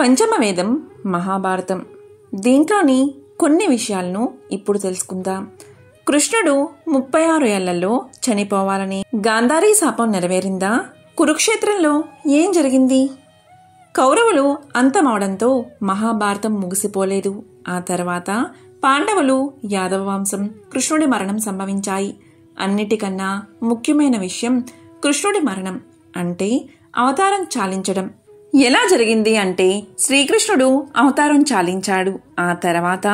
పంచమవేదం మహాభారతం దీంట్లోని కొన్ని విషయాలను ఇప్పుడు తెలుసుకుందాం కృష్ణుడు ముప్పై ఆరు ఏళ్లలో చనిపోవాలని గాంధారీ శాపం నెరవేరిందా కురుక్షేత్రంలో ఏం జరిగింది కౌరవులు అంతమవడంతో మహాభారతం ముగిసిపోలేదు ఆ తర్వాత పాండవులు యాదవ వంశం కృష్ణుడి మరణం సంభవించాయి అన్నిటికన్నా ముఖ్యమైన విషయం కృష్ణుడి మరణం అంటే అవతారం చాలించడం ఎలా జరిగింది అంటే శ్రీకృష్ణుడు అవతారం చాలించాడు ఆ తర్వాత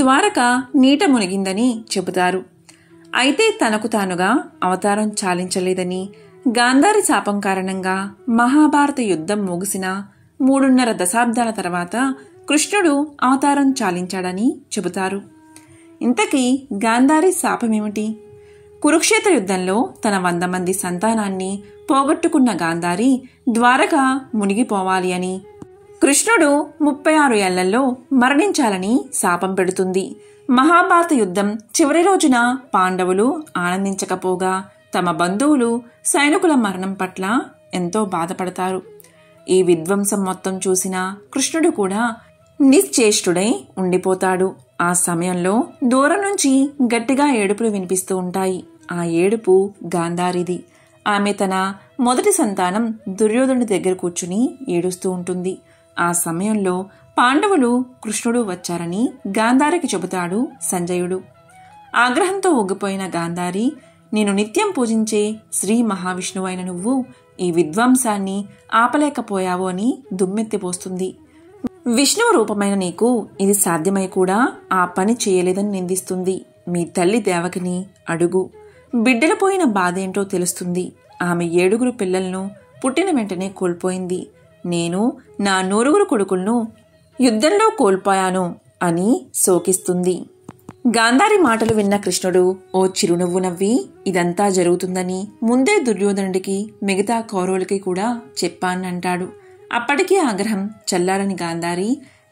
ద్వారక నీట మునిగిందని చెబుతారు అయితే తనకు తానుగా అవతారం చాలించలేదని గాంధారి శాపం కారణంగా మహాభారత యుద్ధం ముగిసిన మూడున్నర దశాబ్దాల తర్వాత కృష్ణుడు అవతారం చాలించాడని చెబుతారు ఇంతకీ గాంధారి శాపమేమిటి కురుక్షేత్ర యుద్ధంలో తన వంద మంది సంతానాన్ని పోగొట్టుకున్న గాంధారి ద్వారక మునిగిపోవాలి అని కృష్ణుడు ముప్పై ఆరు ఏళ్లలో మరణించాలని శాపం పెడుతుంది మహాభారత యుద్ధం చివరి రోజున పాండవులు ఆనందించకపోగా తమ బంధువులు సైనికుల మరణం పట్ల ఎంతో బాధపడతారు ఈ విధ్వంసం మొత్తం చూసిన కృష్ణుడు కూడా నిశ్చేష్టుడై ఉండిపోతాడు ఆ సమయంలో దూరం నుంచి గట్టిగా ఏడుపులు వినిపిస్తూ ఉంటాయి ఆ ఏడుపు గాంధారిది ఆమె తన మొదటి సంతానం దుర్యోధనుడి దగ్గర కూర్చుని ఏడుస్తూ ఉంటుంది ఆ సమయంలో పాండవులు కృష్ణుడు వచ్చారని గాంధారికి చెబుతాడు సంజయుడు ఆగ్రహంతో ఒగ్గిపోయిన గాంధారి నేను నిత్యం పూజించే శ్రీ మహావిష్ణువైన నువ్వు ఈ విద్వాంసాన్ని ఆపలేకపోయావు అని దుమ్మెత్తిపోస్తుంది విష్ణువు రూపమైన నీకు ఇది సాధ్యమై కూడా ఆ పని చేయలేదని నిందిస్తుంది మీ తల్లి దేవకిని అడుగు బిడ్డల పోయిన బాధేంటో తెలుస్తుంది ఆమె ఏడుగురు పిల్లలను పుట్టిన వెంటనే కోల్పోయింది నేను నా నూరుగురు కొడుకులను యుద్ధంలో కోల్పోయాను అని శోకిస్తుంది గాంధారి మాటలు విన్న కృష్ణుడు ఓ చిరునవ్వు నవ్వి ఇదంతా జరుగుతుందని ముందే దుర్యోధనుడికి మిగతా కౌరవులకి కూడా చెప్పానంటాడు అప్పటికీ ఆగ్రహం చల్లారని గాంధారి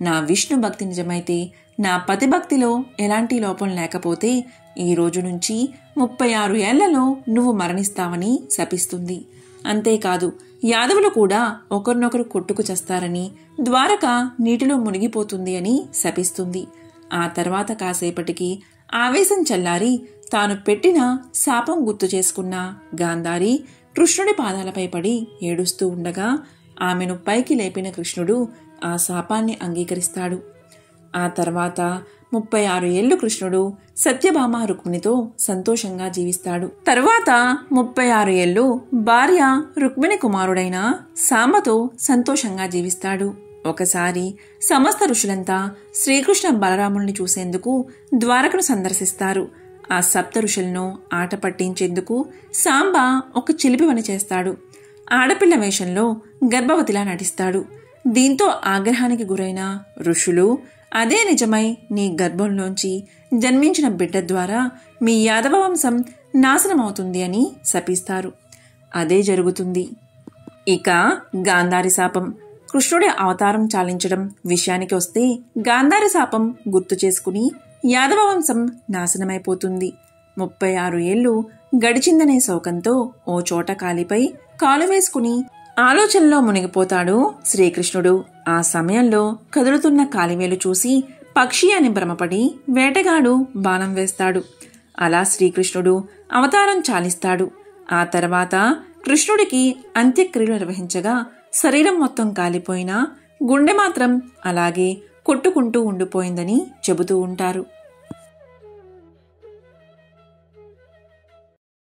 నా విష్ణు భక్తి నిజమైతే నా పతిభక్తిలో ఎలాంటి లోపం లేకపోతే ఈ రోజు నుంచి ముప్పై ఆరు ఏళ్లలో నువ్వు మరణిస్తావని శపిస్తుంది అంతేకాదు యాదవులు కూడా ఒకరినొకరు కొట్టుకు చేస్తారని ద్వారక నీటిలో మునిగిపోతుంది అని శపిస్తుంది ఆ తర్వాత కాసేపటికి ఆవేశం చల్లారి తాను పెట్టిన శాపం గుర్తు చేసుకున్న గాంధారి కృష్ణుడి పాదాలపై పడి ఏడుస్తూ ఉండగా ఆమెను పైకి లేపిన కృష్ణుడు ఆ శాపాన్ని అంగీకరిస్తాడు ఆ తర్వాత ముప్పై ఆరు ఏళ్ళు కృష్ణుడు సత్యభామ రుక్మిణితో సంతోషంగా జీవిస్తాడు తరువాత ముప్పై ఆరు ఏళ్ళు భార్య రుక్మిణి కుమారుడైన సాంబతో సంతోషంగా జీవిస్తాడు ఒకసారి సమస్త ఋషులంతా శ్రీకృష్ణ బలరాముల్ని చూసేందుకు ద్వారకను సందర్శిస్తారు ఆ సప్త ఋషులను ఆట పట్టించేందుకు సాంబ ఒక చిలిపి పని చేస్తాడు ఆడపిల్ల వేషంలో గర్భవతిలా నటిస్తాడు దీంతో ఆగ్రహానికి గురైన ఋషులు అదే నిజమై నీ గర్భంలోంచి జన్మించిన బిడ్డ ద్వారా మీ యాదవ వంశం నాశనమవుతుంది అని శపిస్తారు అదే జరుగుతుంది ఇక గాంధారి శాపం కృష్ణుడి అవతారం చాలించడం విషయానికి వస్తే గాంధారి శాపం గుర్తు చేసుకుని యాదవ వంశం నాశనమైపోతుంది ముప్పై ఆరు ఏళ్ళు గడిచిందనే శోకంతో ఓ చోట కాలిపై కాలు వేసుకుని ఆలోచనలో మునిగిపోతాడు శ్రీకృష్ణుడు ఆ సమయంలో కదులుతున్న కాలివేలు చూసి పక్షి అని భ్రమపడి వేటగాడు బాణం వేస్తాడు అలా శ్రీకృష్ణుడు అవతారం చాలిస్తాడు ఆ తర్వాత కృష్ణుడికి అంత్యక్రియలు నిర్వహించగా శరీరం మొత్తం కాలిపోయినా గుండె మాత్రం అలాగే కొట్టుకుంటూ ఉండిపోయిందని చెబుతూ ఉంటారు